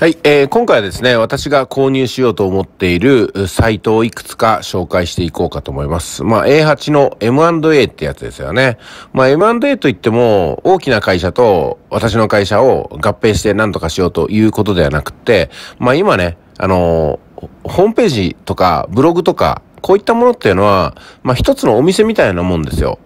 はい、えー、今回はですね、私が購入しようと思っているサイトをいくつか紹介していこうかと思います。まあ、A8 の M&A ってやつですよね。まあ、M&A といっても、大きな会社と私の会社を合併して何とかしようということではなくて、まあ、今ね、あのホームページとかブログとか、こういったものっていうのは、まあ、一つのお店みたいなもんですよ。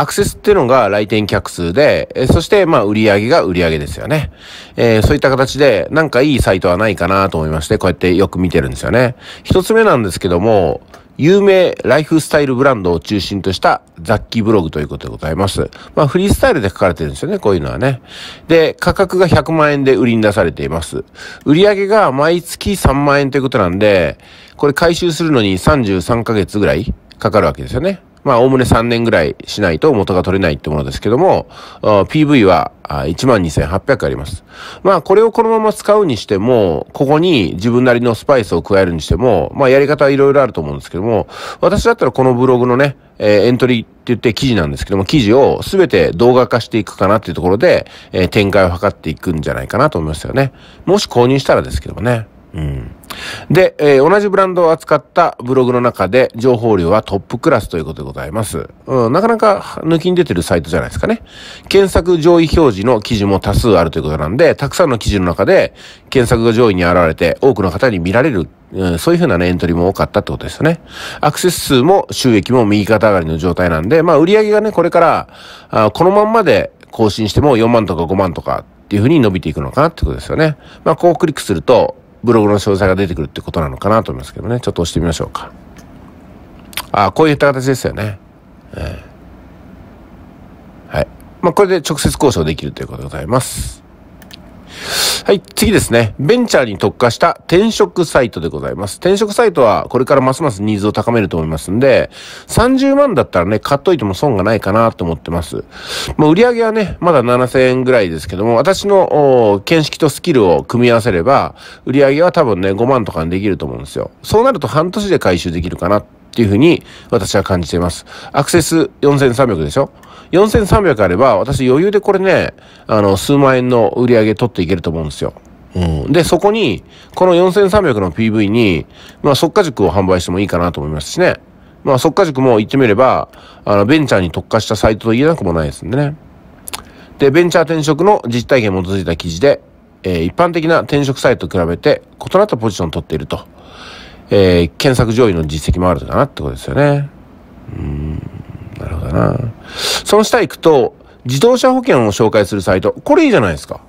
アクセスっていうのが来店客数で、えそして、まあ、売り上げが売り上げですよね。えー、そういった形で、なんかいいサイトはないかなと思いまして、こうやってよく見てるんですよね。一つ目なんですけども、有名ライフスタイルブランドを中心とした雑記ブログということでございます。まあフリースタイルで書かれてるんですよね、こういうのはね。で、価格が100万円で売りに出されています。売り上げが毎月3万円ということなんで、これ回収するのに33ヶ月ぐらいかかるわけですよね。まあ、おおむね3年ぐらいしないと元が取れないってものですけども、PV は12,800あります。まあ、これをこのまま使うにしても、ここに自分なりのスパイスを加えるにしても、まあ、やり方はいろいろあると思うんですけども、私だったらこのブログのね、えー、エントリーって言って記事なんですけども、記事をすべて動画化していくかなっていうところで、えー、展開を図っていくんじゃないかなと思いますよね。もし購入したらですけどもね。うん。で、えー、同じブランドを扱ったブログの中で、情報量はトップクラスということでございます。うん、なかなか抜きに出てるサイトじゃないですかね。検索上位表示の記事も多数あるということなんで、たくさんの記事の中で、検索が上位に現れて、多くの方に見られる、うん、そういうふうなね、エントリーも多かったってことですよね。アクセス数も収益も右肩上がりの状態なんで、まあ、売り上げがね、これから、あこのまんまで更新しても4万とか5万とかっていうふうに伸びていくのかなってことですよね。まあ、こうクリックすると、ブログの詳細が出てくるってことなのかなと思いますけどね。ちょっと押してみましょうか。あこういった形ですよね。えー、はい。まあ、これで直接交渉できるということでございます。はい、次ですね。ベンチャーに特化した転職サイトでございます。転職サイトはこれからますますニーズを高めると思いますんで、30万だったらね、買っといても損がないかなと思ってます。もう売り上げはね、まだ7000円ぐらいですけども、私の見識とスキルを組み合わせれば、売り上げは多分ね、5万とかにできると思うんですよ。そうなると半年で回収できるかなっていうふうに私は感じています。アクセス4300でしょ4300あれば、私余裕でこれね、あの、数万円の売り上げ取っていけると思うんですよ。うん、で、そこに、この4300の PV に、まあ、速化塾を販売してもいいかなと思いますしね。まあ、速化塾も言ってみれば、あの、ベンチャーに特化したサイトと言えなくもないですんでね。で、ベンチャー転職の実体験に基づいた記事で、えー、一般的な転職サイトと比べて異なったポジションを取っていると。えー、検索上位の実績もあるかなってことですよね。うんかな。その下行くと、自動車保険を紹介するサイト。これいいじゃないですか。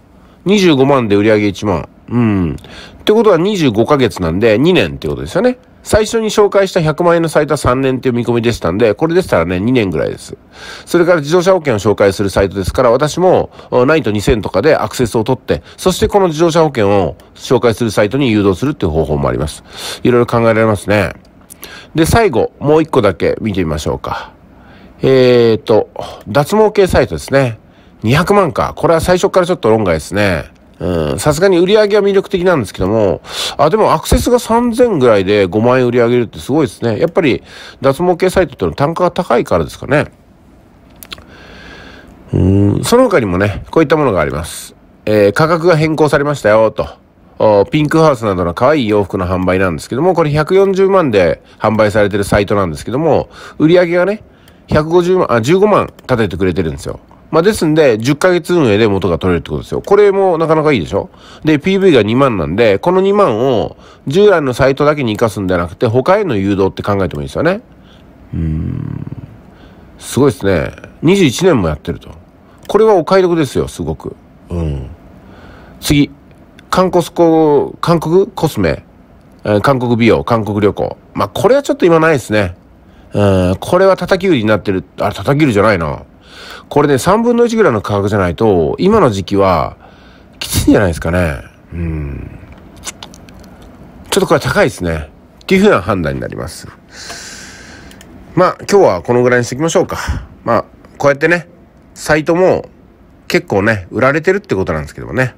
25万で売り上げ1万。うん。ってことは25ヶ月なんで2年ってことですよね。最初に紹介した100万円のサイトは3年っていう見込みでしたんで、これでしたらね、2年ぐらいです。それから自動車保険を紹介するサイトですから、私もイト2000とかでアクセスを取って、そしてこの自動車保険を紹介するサイトに誘導するっていう方法もあります。いろいろ考えられますね。で、最後、もう一個だけ見てみましょうか。えっ、ー、と、脱毛系サイトですね。200万か。これは最初からちょっと論外ですね。うん、さすがに売り上げは魅力的なんですけども、あ、でもアクセスが3000ぐらいで5万円売り上げるってすごいですね。やっぱり脱毛系サイトっての単価が高いからですかね。うん、その他にもね、こういったものがあります。えー、価格が変更されましたよ、と。ピンクハウスなどの可愛い洋服の販売なんですけども、これ140万で販売されてるサイトなんですけども、売り上げがね、150万、あ、15万立ててくれてるんですよ。まあ、ですんで、10ヶ月運営で元が取れるってことですよ。これもなかなかいいでしょで、PV が2万なんで、この2万を従来のサイトだけに活かすんじゃなくて、他への誘導って考えてもいいですよね。うん。すごいですね。21年もやってると。これはお買い得ですよ、すごく。うん。次。韓国コ、韓国コスメ。韓国美容、韓国旅行。まあ、これはちょっと今ないですね。うん、これは叩き売りになってる。あ、叩き売りじゃないな。これね、3分の1ぐらいの価格じゃないと、今の時期は、きついんじゃないですかね。うん。ちょっとこれ高いですね。っていうふうな判断になります。まあ、今日はこのぐらいにしておきましょうか。まあ、こうやってね、サイトも結構ね、売られてるってことなんですけどもね。